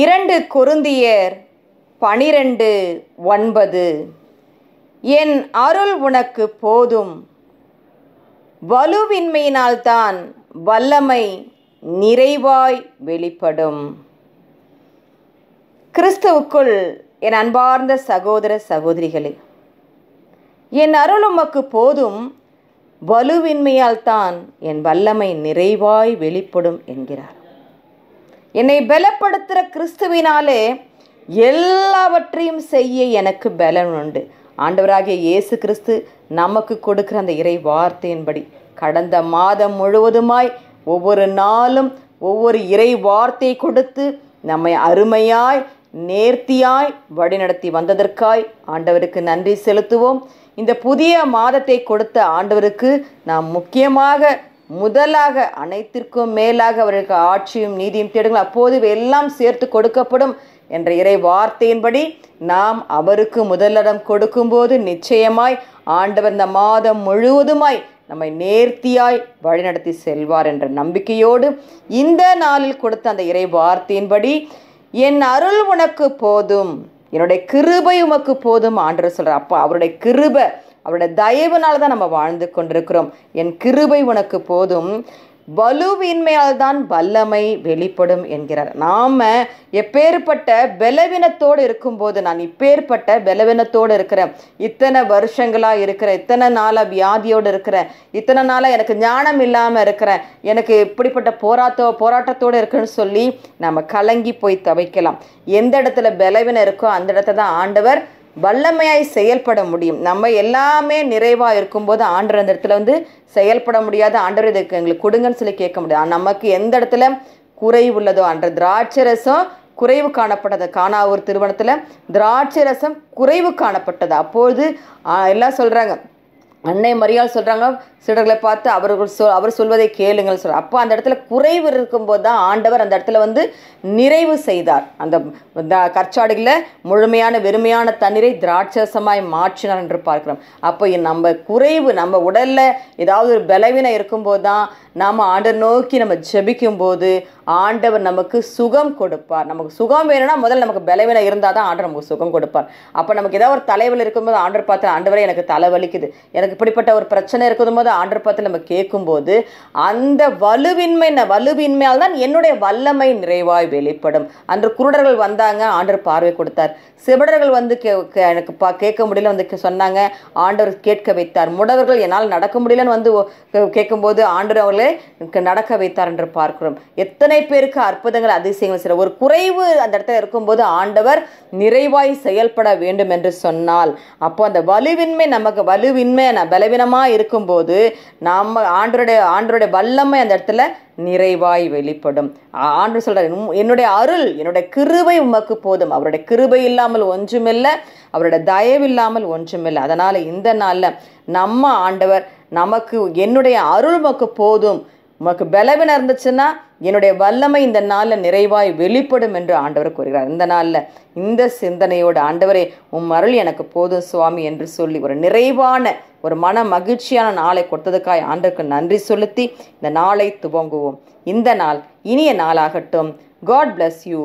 இரண்டு குருந்தியர் பனிரெண்டு ஒன்பது என் அருள் உனக்கு போதும் வலுவின்மையினால்தான் வல்லமை நிறைவாய் வெளிப்படும் கிறிஸ்துவுக்குள் என் அன்பார்ந்த சகோதர சகோதரிகளே என் அருள் உமக்கு போதும் வலுவின்மையால் தான் என் வல்லமை நிறைவாய் வெளிப்படும் என்கிறார் என்னை பலப்படுத்துகிற கிறிஸ்துவினாலே எல்லாவற்றையும் செய்ய எனக்கு பலன் உண்டு ஆண்டவராகிய இயேசு கிறிஸ்து நமக்கு கொடுக்குற அந்த இறை வார்த்தையின்படி கடந்த மாதம் முழுவதுமாய் ஒவ்வொரு நாளும் ஒவ்வொரு இறை வார்த்தை கொடுத்து நம்மை அருமையாய் நேர்த்தியாய் வழிநடத்தி வந்ததற்காய் ஆண்டவருக்கு நன்றி செலுத்துவோம் இந்த புதிய மாதத்தை கொடுத்த ஆண்டவருக்கு நாம் முக்கியமாக முதலாக அனைத்திற்கும் மேலாக அவர்களுக்கு ஆட்சியும் நீதியும் தேடுங்கள் அப்போது எல்லாம் சேர்த்து கொடுக்கப்படும் என்ற இறை வார்த்தையின்படி நாம் அவருக்கு முதலிடம் கொடுக்கும்போது நிச்சயமாய் ஆண்டவர் இந்த மாதம் முழுவதுமாய் நம்மை நேர்த்தியாய் வழிநடத்தி செல்வார் என்ற நம்பிக்கையோடு இந்த நாளில் கொடுத்த அந்த இறை வார்த்தையின்படி என் அருள் உனக்கு போதும் என்னுடைய கிருபை உமக்கு போதும் ஆண்டவர் சொல்கிறார் அப்போ அவருடைய கிருபை அவருடைய தயவுனால தான் நம்ம வாழ்ந்து கொண்டிருக்கிறோம் என் கிருபை உனக்கு போதும் வலுவின்மையால் தான் வல்லமை வெளிப்படும் என்கிறார் நாம் எப்பேற்பட்ட பலவீனத்தோடு இருக்கும்போது நான் இப்பேற்பட்ட பலவீனத்தோடு இருக்கிறேன் இத்தனை வருஷங்களாக இருக்கிறேன் இத்தனை நாளாக வியாதியோடு இருக்கிறேன் இத்தனை நாளாக எனக்கு ஞானம் இல்லாமல் இருக்கிறேன் எனக்கு இப்படிப்பட்ட போராட்ட போராட்டத்தோடு இருக்குன்னு சொல்லி நம்ம கலங்கி போய் தவைக்கலாம் எந்த இடத்துல பலவீனம் இருக்கோ அந்த இடத்துல தான் ஆண்டவர் வல்லமையாய் செயல்பட முடியும் நம்ம எல்லாமே நிறைவாக இருக்கும்போது ஆண்டர் அந்த இடத்துல வந்து செயல்பட முடியாத ஆண்டர் இதுக்கு எங்களுக்கு கொடுங்கன்னு சொல்லி கேட்க முடியாது நமக்கு எந்த இடத்துல குறைவு உள்ளதோ அன்ற திராட்சை ரசம் குறைவு காணப்பட்டது காணாவூர் திருவனத்தில் திராட்சை ரசம் குறைவு காணப்பட்டது அப்போது எல்லாம் சொல்கிறாங்க அன்னை மரியாள் சொல்கிறாங்க சீடர்களை பார்த்து அவர்கள் சொல் அவர் சொல்வதை கேளுங்கள் சொல்கிறார் அப்போ அந்த இடத்துல குறைவு இருக்கும்போது தான் ஆண்டவர் அந்த இடத்துல வந்து நிறைவு செய்தார் அந்த கற்சாடுகளில் முழுமையான வெறுமையான தண்ணீரை திராட்சசமாய் மாற்றினார் என்று பார்க்குறோம் அப்போ நம்ம குறைவு நம்ம உடலில் ஏதாவது ஒரு பலவீனம் இருக்கும்போது தான் நாம் ஆண்டை நோக்கி நம்ம ஜபிக்கும்போது ஆண்டவர் நமக்கு சுகம் கொடுப்பார் நமக்கு சுகம் வேணும்னா முதல்ல நமக்கு பலவீனம் இருந்தால் தான் ஆண்டவர் நமக்கு சுகம் கொடுப்பார் அப்போ நமக்கு ஏதாவது ஒரு தலைவலி இருக்கும்போது ஆண்டர் பார்த்து ஆண்டவரே எனக்கு தலைவலிக்குது எனக்கு இப்படிப்பட்ட ஒரு பிரச்சனை இருக்கும் போது ஆண்டர் பார்த்து நம்ம கேட்கும்போது அந்த வலுவின்மை வலுவின்மையால் தான் என்னுடைய வல்லமை நிறைவாய் வெளிப்படும் அன்று குருடர்கள் வந்தாங்க ஆண்டர் பார்வை கொடுத்தார் சிவடர்கள் வந்து எனக்கு பா கேட்க முடியல வந்து சொன்னாங்க ஆண்டவர் கேட்க வைத்தார் முடவர்கள் என்னால் நடக்க முடியலன்னு வந்து கேட்கும்போது ஆண்டவர் அவர்களே நடக்க வைத்தார் என்று பார்க்கிறோம் எத்தனை எத்தனை பேருக்கு அற்புதங்கள் அதிசயங்கள் சில ஒரு குறைவு அந்த இடத்துல இருக்கும்போது ஆண்டவர் நிறைவாய் செயல்பட வேண்டும் என்று சொன்னால் அப்போ அந்த வலுவின்மை நமக்கு வலுவின்மை பலவீனமாக இருக்கும்போது நம்ம ஆண்டருடைய ஆண்டருடைய வல்லமை அந்த இடத்துல நிறைவாய் வெளிப்படும் ஆண்டு சொல்கிறார் என்னுடைய அருள் என்னுடைய கிருவை உமக்கு போதும் அவருடைய கிருபை இல்லாமல் ஒன்றுமில்லை அவருடைய தயவு இல்லாமல் ஒன்றுமில்லை அதனால் இந்த நாளில் நம்ம ஆண்டவர் நமக்கு என்னுடைய அருள் உமக்கு போதும் உமக்கு பலவீனம் இருந்துச்சுன்னா என்னுடைய வல்லமை இந்த நாளில் நிறைவாய் வெளிப்படும் என்று ஆண்டவர் கூறுகிறார் இந்த நாளில் இந்த சிந்தனையோட ஆண்டவரே உன் அருள் எனக்கு போதும் சுவாமி என்று சொல்லி ஒரு நிறைவான ஒரு மன மகிழ்ச்சியான நாளை கொடுத்ததுக்காய் ஆண்டருக்கு நன்றி செலுத்தி இந்த நாளை துவங்குவோம் இந்த நாள் இனிய நாளாகட்டும் காட் பிளஸ் யூ